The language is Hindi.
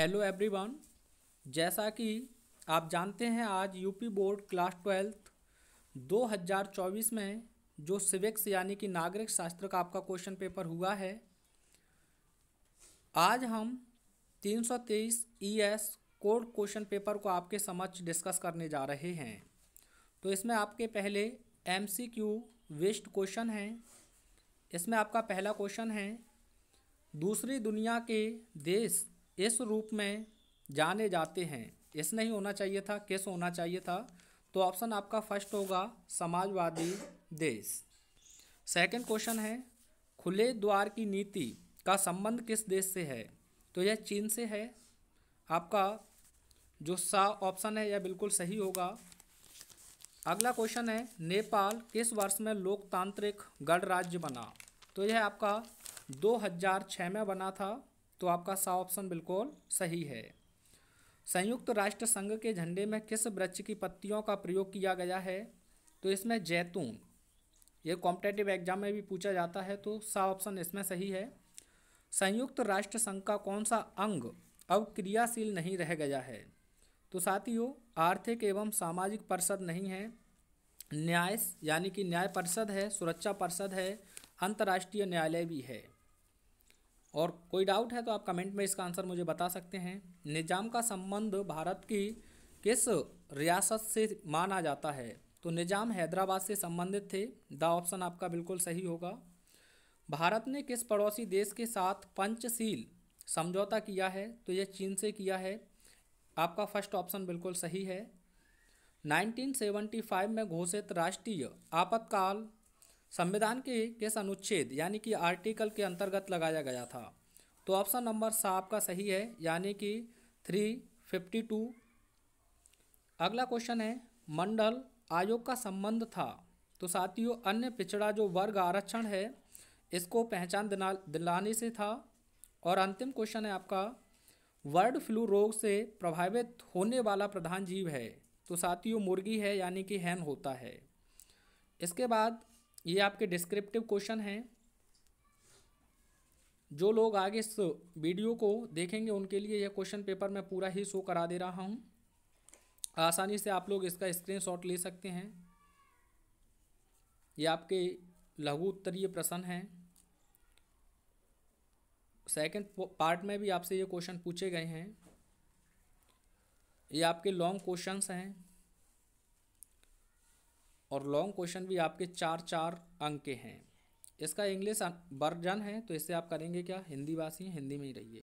हेलो एवरीवन जैसा कि आप जानते हैं आज यूपी बोर्ड क्लास ट्वेल्थ 2024 में जो सिविक्स यानी कि नागरिक शास्त्र का आपका क्वेश्चन पेपर हुआ है आज हम 323 ES e code question paper को आपके समक्ष डिस्कस करने जा रहे हैं तो इसमें आपके पहले एमसीक्यू वेस्ट क्वेश्चन हैं इसमें आपका पहला क्वेश्चन है दूसरी दुनिया के देश इस रूप में जाने जाते हैं इस नहीं होना चाहिए था किस होना चाहिए था तो ऑप्शन आपका फर्स्ट होगा समाजवादी देश सेकंड क्वेश्चन है खुले द्वार की नीति का संबंध किस देश से है तो यह चीन से है आपका जो सा ऑप्शन है यह बिल्कुल सही होगा अगला क्वेश्चन है नेपाल किस वर्ष में लोकतांत्रिक गणराज्य बना तो यह आपका 2006 में बना था तो आपका सा ऑप्शन बिल्कुल सही है संयुक्त राष्ट्र संघ के झंडे में किस वृक्ष की पत्तियों का प्रयोग किया गया है तो इसमें जैतून ये कॉम्पिटेटिव एग्जाम में भी पूछा जाता है तो सा ऑप्शन इसमें सही है संयुक्त राष्ट्र संघ का कौन सा अंग अब क्रियाशील नहीं रह गया है तो साथियों आर्थिक एवं सामाजिक परिषद नहीं है न्याय यानी कि न्याय परिषद है सुरक्षा परिषद है अंतर्राष्ट्रीय न्यायालय भी है और कोई डाउट है तो आप कमेंट में इसका आंसर मुझे बता सकते हैं निज़ाम का संबंध भारत की किस रियासत से माना जाता है तो निज़ाम हैदराबाद से संबंधित थे द ऑप्शन आपका बिल्कुल सही होगा भारत ने किस पड़ोसी देश के साथ पंचशील समझौता किया है तो यह चीन से किया है आपका फर्स्ट ऑप्शन बिल्कुल सही है 1975 में घोषित राष्ट्रीय आपातकाल संविधान के किस अनुच्छेद यानी कि आर्टिकल के अंतर्गत लगाया गया था तो ऑप्शन नंबर सात आपका सही है यानी कि थ्री फिफ्टी टू अगला क्वेश्चन है मंडल आयोग का संबंध था तो साथियों अन्य पिछड़ा जो वर्ग आरक्षण है इसको पहचान दिला दिलाने से था और अंतिम क्वेश्चन है आपका वर्ड फ्लू रोग से प्रभावित होने वाला प्रधान जीव है तो साथियों मुर्गी है यानी कि हैन होता है इसके बाद ये आपके डिस्क्रिप्टिव क्वेश्चन हैं जो लोग आगे इस वीडियो को देखेंगे उनके लिए यह क्वेश्चन पेपर मैं पूरा ही शो करा दे रहा हूँ आसानी से आप लोग इसका स्क्रीनशॉट ले सकते हैं ये आपके लघु उत्तरीय प्रश्न हैं सेकंड पार्ट में भी आपसे ये क्वेश्चन पूछे गए हैं ये आपके लॉन्ग क्वेश्चंस हैं और लॉन्ग क्वेश्चन भी आपके चार चार अंक के हैं इसका इंग्लिश वर्जन है तो इससे आप करेंगे क्या हिंदी भाषी हिंदी में ही रहिए